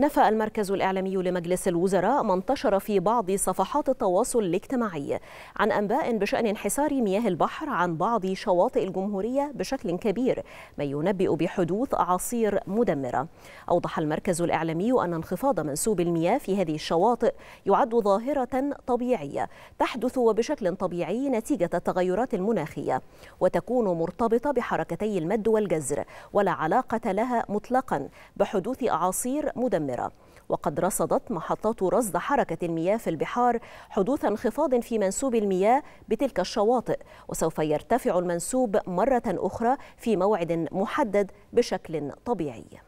نفى المركز الإعلامي لمجلس الوزراء ما انتشر في بعض صفحات التواصل الاجتماعي عن أنباء بشأن انحسار مياه البحر عن بعض شواطئ الجمهورية بشكل كبير ما ينبئ بحدوث أعاصير مدمرة أوضح المركز الإعلامي أن انخفاض منسوب المياه في هذه الشواطئ يعد ظاهرة طبيعية تحدث وبشكل طبيعي نتيجة التغيرات المناخية وتكون مرتبطة بحركتي المد والجزر ولا علاقة لها مطلقا بحدوث أعاصير مدمرة متدمرة وقد رصدت محطات رصد حركة المياه في البحار حدوث انخفاض في منسوب المياه بتلك الشواطئ وسوف يرتفع المنسوب مرة أخرى في موعد محدد بشكل طبيعي